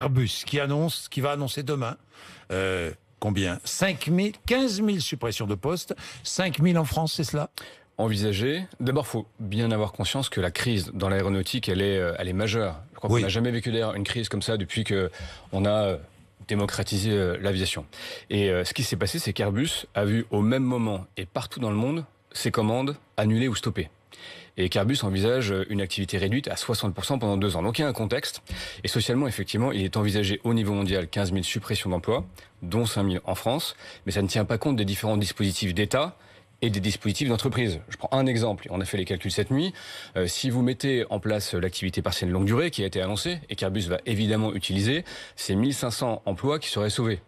Airbus qui annonce, qui va annoncer demain. Euh, combien 5 000, 15 000 suppressions de postes, 5 000 en France, c'est cela envisagé. D'abord, faut bien avoir conscience que la crise dans l'aéronautique, elle est, euh, elle est majeure. Je crois qu'on n'a jamais vécu d'ailleurs une crise comme ça depuis que on a euh, démocratisé l'aviation. Et ce qui s'est passé, c'est qu'Airbus a vu au même moment et partout dans le monde ses commandes annulées ou stoppées. Et Carbus envisage une activité réduite à 60% pendant deux ans. Donc il y a un contexte. Et socialement, effectivement, il est envisagé au niveau mondial 15 000 suppressions d'emplois, dont 5 000 en France. Mais ça ne tient pas compte des différents dispositifs d'État et des dispositifs d'entreprise. Je prends un exemple, on a fait les calculs cette nuit. Euh, si vous mettez en place l'activité partielle longue durée qui a été annoncée et Carbus va évidemment utiliser, c'est 1500 emplois qui seraient sauvés.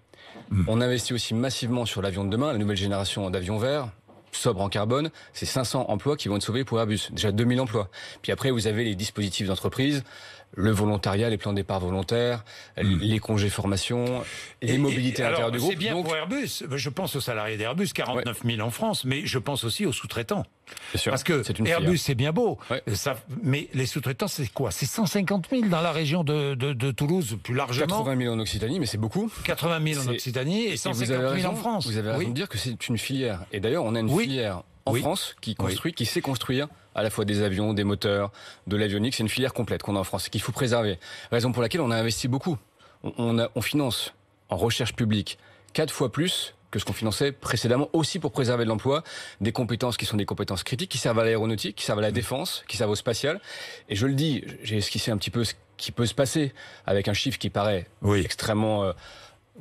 Mmh. On investit aussi massivement sur l'avion de demain, la nouvelle génération d'avions verts, sobre en carbone, c'est 500 emplois qui vont être sauvés pour Airbus, déjà 2000 emplois. Puis après, vous avez les dispositifs d'entreprise, le volontariat, les plans de départ volontaires, hmm. les congés formation, les mobilités du groupe. C'est bien pour Airbus. Je pense aux salariés d'Airbus, 49 000 en France, mais je pense aussi aux sous-traitants. Parce que une Airbus, c'est bien beau, ça, mais les sous-traitants, c'est quoi C'est 150 000 dans la région de, Toulouse, plus largement. 80 000 en Occitanie, mais c'est beaucoup. 80 000 en Occitanie et 150 000 en France. Vous avez raison de dire que c'est une filière. Et d'ailleurs, on a une filière en France qui construit, qui sait construire à la fois des avions, des moteurs, de l'avionique. C'est une filière complète qu'on a en France, et qu'il faut préserver. Raison pour laquelle on a investi beaucoup. On, on finance en recherche publique quatre fois plus que ce qu'on finançait précédemment, aussi pour préserver de l'emploi, des compétences qui sont des compétences critiques, qui servent à l'aéronautique, qui servent à la défense, qui servent au spatial. Et je le dis, j'ai esquissé un petit peu ce qui peut se passer avec un chiffre qui paraît extrêmement... Euh,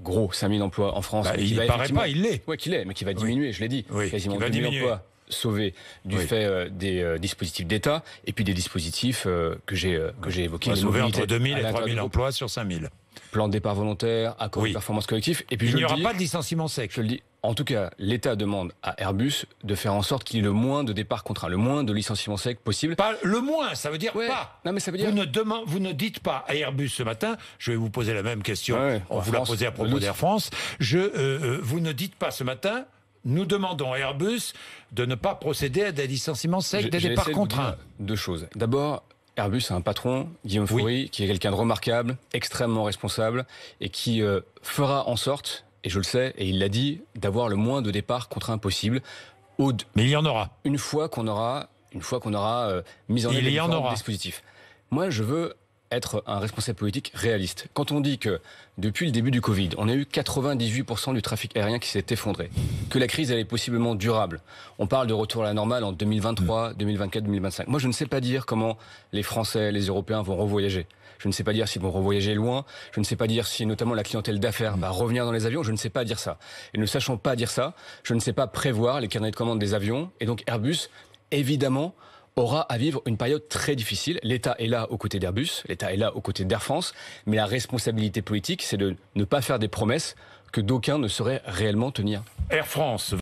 gros, gros 5000 emplois en France. Bah, il ne paraît pas, il l'est. Oui, qu'il est, mais qui va diminuer, je l'ai dit. Oui, quasiment 000 emplois sauvés du fait euh, des euh, dispositifs d'État et puis des dispositifs que j'ai que j'ai évoqués. va sauver entre 2000 et 3000 emplois sur 5000 plan de départ volontaire, accord de performance collective. Et puis il n'y aura pas de licenciement sec. Je le dis. En tout cas, l'État demande à Airbus de faire en sorte qu'il y ait le moins de départs contraints, le moins de licenciements secs possible. Pas le moins, ça veut dire pas. Non, mais ça veut dire... vous, ne vous ne dites pas à Airbus ce matin, je vais vous poser la même question, on vous l'a posée à propos d'Air France, je, euh, euh, vous ne dites pas ce matin, nous demandons à Airbus de ne pas procéder à des licenciements secs, des départs contraints. Deux choses. D'abord, Airbus a un patron, Guillaume qui est quelqu'un de remarquable, extrêmement responsable, et qui euh, fera en sorte, et je le sais, et il l'a dit, d'avoir le moins de départs contraints possible. Mais il y en aura. Une fois qu'on aura, une fois qu'on aura euh, mis en œuvre le dispositif. Moi, je veux être un responsable politique réaliste. Quand on dit que depuis le début du Covid, on a eu 98% du trafic aérien qui s'est effondré, que la crise elle est possiblement durable, on parle de retour à la normale en 2023, 2024, 2025. Moi, je ne sais pas dire comment les Français, les Européens vont revoyager. Je ne sais pas dire s'ils vont revoyager loin. Je ne sais pas dire si notamment la clientèle d'affaires va revenir dans les avions. Je ne sais pas dire ça. Et ne sachant pas dire ça, je ne sais pas prévoir les carnets de commande des avions. Et donc Airbus, évidemment, aura à vivre une période très difficile. L'État est là aux côtés d'Airbus, l'État est là aux côtés d'Air France, mais la responsabilité politique, c'est de ne pas faire des promesses que d'aucuns ne sauraient réellement tenir. Air France